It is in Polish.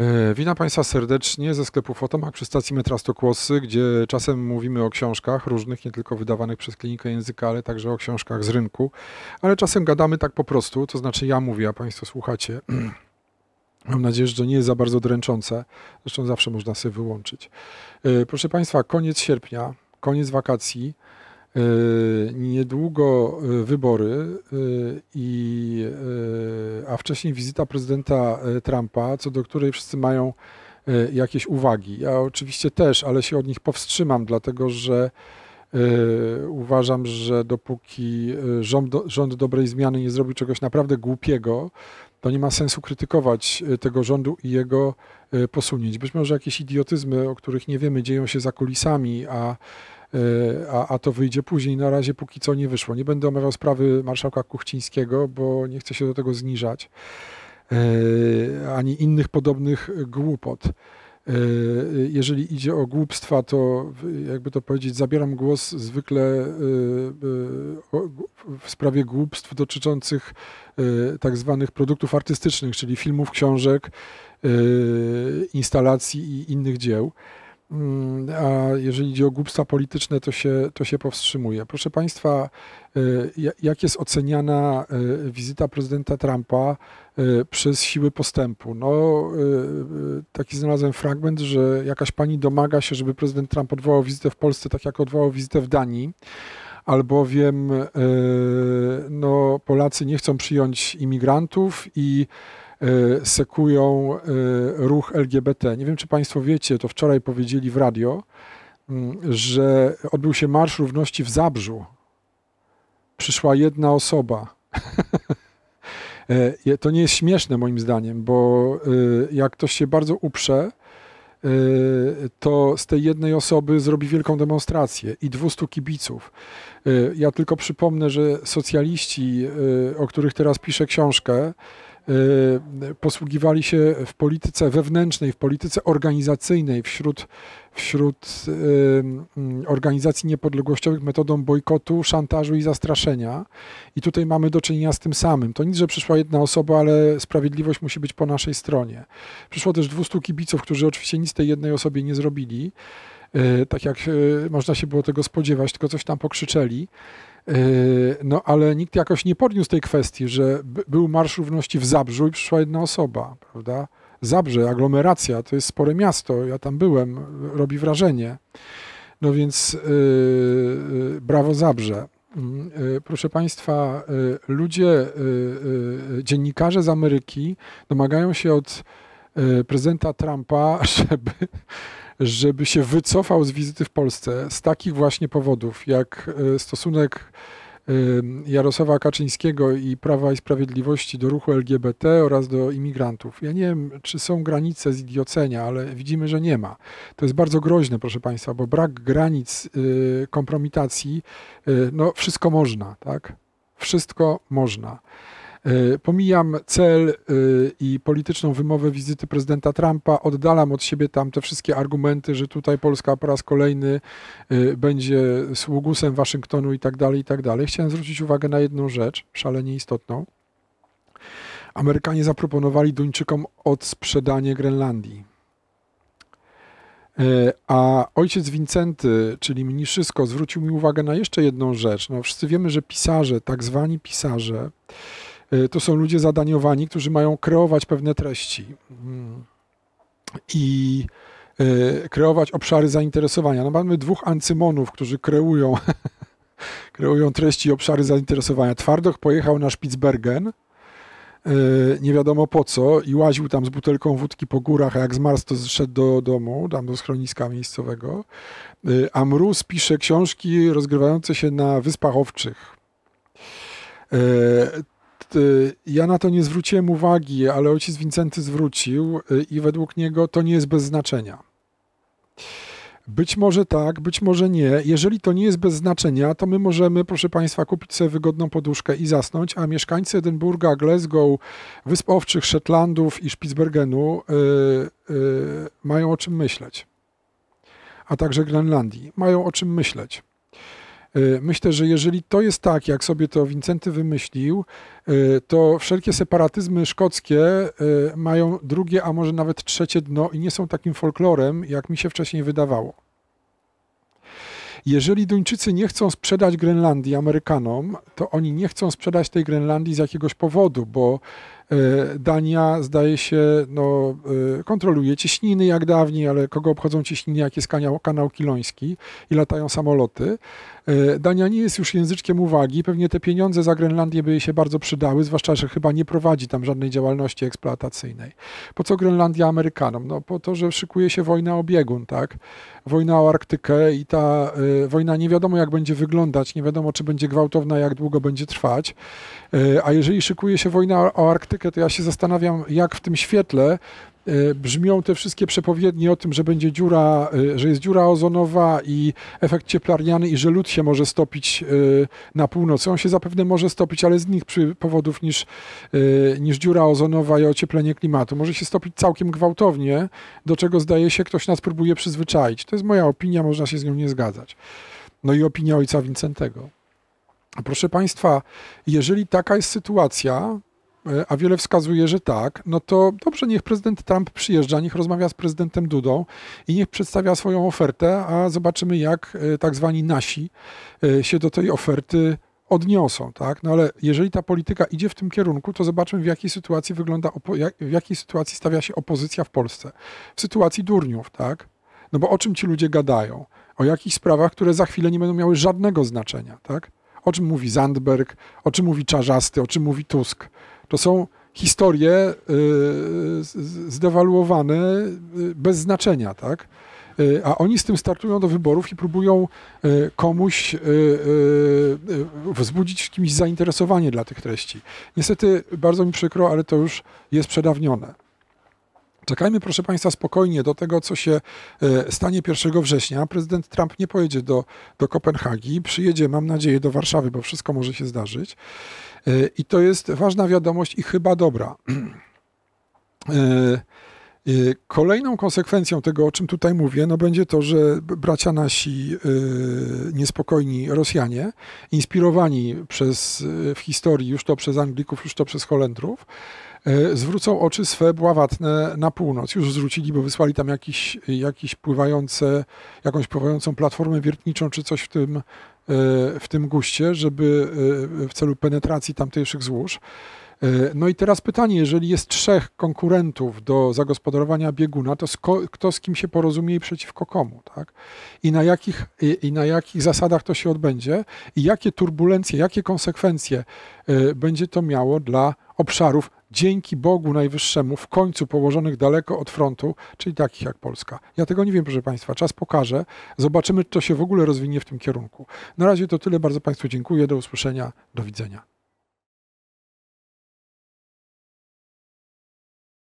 E, witam Państwa serdecznie ze sklepu Fotomak przy stacji metra Stokłosy, gdzie czasem mówimy o książkach różnych, nie tylko wydawanych przez Klinikę Języka, ale także o książkach z rynku. Ale czasem gadamy tak po prostu, to znaczy ja mówię, a Państwo słuchacie. Mam nadzieję, że to nie jest za bardzo dręczące. Zresztą zawsze można sobie wyłączyć. E, proszę Państwa, koniec sierpnia, koniec wakacji. Y, niedługo y, wybory, y, i, a wcześniej wizyta prezydenta Trumpa, co do której wszyscy mają jakieś uwagi. Ja oczywiście też, ale się od nich powstrzymam, dlatego że uważam, że dopóki rząd, rząd dobrej zmiany nie zrobił czegoś naprawdę głupiego, to nie ma sensu krytykować tego rządu i jego posunięć. Być może jakieś idiotyzmy, o których nie wiemy, dzieją się za kulisami, a E, a, a to wyjdzie później. Na razie póki co nie wyszło. Nie będę omawiał sprawy marszałka Kuchcińskiego, bo nie chcę się do tego zniżać, e, ani innych podobnych głupot. E, jeżeli idzie o głupstwa, to jakby to powiedzieć, zabieram głos zwykle w sprawie głupstw dotyczących tak zwanych produktów artystycznych, czyli filmów, książek, instalacji i innych dzieł. Mm, a jeżeli idzie o głupstwa polityczne, to się, to się powstrzymuje. Proszę Państwa, y, jak jest oceniana y, wizyta prezydenta Trumpa y, przez siły postępu? No, taki znalazłem fragment, że jakaś pani domaga się, żeby prezydent Trump odwołał wizytę w Polsce, tak jak odwołał wizytę w Danii albowiem no, Polacy nie chcą przyjąć imigrantów i Y, sekują y, ruch LGBT. Nie wiem, czy Państwo wiecie, to wczoraj powiedzieli w radio, mm, że odbył się Marsz Równości w Zabrzu. Przyszła jedna osoba. Y, to nie jest śmieszne moim zdaniem, bo jak ktoś się bardzo uprze, to z tej jednej osoby zrobi wielką demonstrację i 200 kibiców. Ja tylko przypomnę, że socjaliści, o których teraz piszę książkę, Y, posługiwali się w polityce wewnętrznej, w polityce organizacyjnej wśród, wśród y, mm, organizacji niepodległościowych metodą bojkotu, szantażu i zastraszenia. I tutaj mamy do czynienia z tym samym. To nic, że przyszła jedna osoba, ale sprawiedliwość musi być po naszej stronie. Przyszło też 200 kibiców, którzy oczywiście nic tej jednej osobie nie zrobili y, tak jak można się było tego spodziewać, tylko coś tam pokrzyczeli. E, no ale nikt jakoś nie podniósł tej kwestii, że był Marsz Równości w Zabrzu i przyszła jedna osoba, prawda? Zabrze, aglomeracja, to jest spore miasto, ja tam byłem, robi wrażenie. No więc yy, brawo Zabrze. Yy, proszę Państwa, yy, ludzie, dziennikarze z Ameryki domagają się od prezydenta Trumpa, żeby żeby się wycofał z wizyty w Polsce z takich właśnie powodów, jak e, stosunek e, Jarosława Kaczyńskiego i Prawa i Sprawiedliwości do ruchu LGBT oraz do imigrantów. Ja nie wiem, czy są granice idiocenia, ale widzimy, że nie ma. To jest bardzo groźne, proszę Państwa, bo brak granic e, kompromitacji, no wszystko można, tak? Wszystko można. E, pomijam cel e, i polityczną wymowę wizyty prezydenta Trumpa, oddalam od siebie tam te wszystkie argumenty, że tutaj Polska po raz kolejny e, będzie sługusem Waszyngtonu i tak dalej, i tak dalej. Chciałem zwrócić uwagę na jedną rzecz, szalenie istotną. Amerykanie zaproponowali Duńczykom odsprzedanie Grenlandii. A ojciec Wincenty, czyli mniszysko, zwrócił mi uwagę na jeszcze jedną rzecz. No, wszyscy wiemy, że pisarze, tak zwani pisarze, E, to są ludzie zadaniowani, którzy mają kreować pewne treści mm. i e, kreować obszary zainteresowania. No mamy dwóch ancymonów, którzy kreują, kreują treści i obszary zainteresowania. Twardoch pojechał na Spitsbergen, e, nie wiadomo po co i łaził tam z butelką wódki po górach, a jak zmarł to zszedł do domu, tam do schroniska miejscowego. A Mróz pisze książki rozgrywające się na Wyspach Owczych. Y, ja na to nie zwróciłem uwagi, ale ojciec Wincenty zwrócił y, i według niego to nie jest bez znaczenia. Być może tak, być może nie. Jeżeli to nie jest bez znaczenia, to my możemy, proszę Państwa, kupić sobie wygodną poduszkę i zasnąć, a mieszkańcy Edynburga, Glasgow, Wysp Owczych, Szetlandów i Spitsbergenu yy, yy, mają o czym myśleć. A także Grenlandii mają o czym myśleć. Y, myślę, że jeżeli to jest tak, jak sobie to Wincenty wymyślił, y, to wszelkie separatyzmy szkockie y, mają drugie, a może nawet trzecie dno i nie są takim folklorem, jak mi się wcześniej wydawało. Jeżeli Duńczycy nie chcą sprzedać Grenlandii Amerykanom, to oni nie chcą sprzedać tej Grenlandii z jakiegoś powodu, bo E, Dania, zdaje się, no, e, kontroluje cieśniny jak dawniej, ale kogo obchodzą cieśniny, jak jest kanał, kanał kiloński i latają samoloty. E, Dania nie jest już języczkiem uwagi. Pewnie te pieniądze za Grenlandię by jej się bardzo przydały, zwłaszcza, że chyba nie prowadzi tam żadnej działalności eksploatacyjnej. Po co Grenlandia Amerykanom? No po to, że szykuje się wojna o biegun, tak? Wojna o Arktykę i ta y, wojna nie wiadomo jak będzie wyglądać, nie wiadomo czy będzie gwałtowna, jak długo będzie trwać. Y, a jeżeli szykuje się wojna o Arktykę, politykę, to ja się zastanawiam, jak w tym świetle e, brzmią te wszystkie przepowiednie o tym, że będzie dziura, e, że jest dziura ozonowa i efekt cieplarniany i że lód się może stopić e, na północy. On się zapewne może stopić, ale z innych powodów niż, niż dziura ozonowa i ocieplenie klimatu. Może się stopić całkiem gwałtownie, do czego zdaje się ktoś nas próbuje przyzwyczaić. To jest moja opinia, można się z nią nie zgadzać. No i opinia ojca Wincentego. Proszę Państwa, jeżeli taka jest sytuacja, E, a wiele wskazuje, że tak, no to dobrze, niech prezydent Trump przyjeżdża, niech rozmawia z prezydentem Dudą i niech przedstawia swoją ofertę, a zobaczymy, jak e, tak zwani nasi e, się do tej oferty odniosą, tak? No ale jeżeli ta polityka idzie w tym kierunku, to zobaczmy w jakiej sytuacji wygląda, w jakiej sytuacji stawia się opozycja w Polsce. W sytuacji durniów, tak? No bo o czym ci ludzie gadają? O jakichś sprawach, które za chwilę nie będą miały żadnego znaczenia, tak? O czym mówi Zandberg, o czym mówi Czarzasty, o czym mówi Tusk. To są historie y, zdewaluowane y, bez znaczenia, tak? Y, a oni z tym startują do wyborów i próbują komuś wzbudzić kimś zainteresowanie dla tych treści. Niestety bardzo mi przykro, ale to już jest przedawnione. Czekajmy, proszę Państwa, spokojnie do tego, co się e, stanie 1 września. Prezydent Trump nie pojedzie do, do Kopenhagi, przyjedzie, mam nadzieję, do Warszawy, bo wszystko może się zdarzyć. E, I to jest ważna wiadomość i chyba dobra. E, kolejną konsekwencją tego, o czym tutaj mówię, no będzie to, że bracia nasi niespokojni Rosjanie, inspirowani przez w historii już to przez Anglików, już to przez Holendrów, E, zwrócą oczy swe bławatne na północ. Już zwrócili, bo wysłali tam jakiś, jakiś pływające, jakąś pływającą platformę wiertniczą czy coś w tym, e, w tym guście, żeby e, w celu penetracji tamtejszych złóż. No i teraz pytanie, jeżeli jest trzech konkurentów do zagospodarowania bieguna, to kto z kim się porozumie i przeciwko komu, tak? I na, jakich, i, i na jakich zasadach to się odbędzie i jakie turbulencje, jakie konsekwencje będzie to miało dla obszarów dzięki Bogu Najwyższemu, w końcu położonych daleko od frontu, czyli takich jak Polska. Ja tego nie wiem, proszę Państwa, czas pokaże. Zobaczymy, czy to się w ogóle rozwinie w tym kierunku. Na razie to tyle. Bardzo Państwu dziękuję. Do usłyszenia. Do widzenia.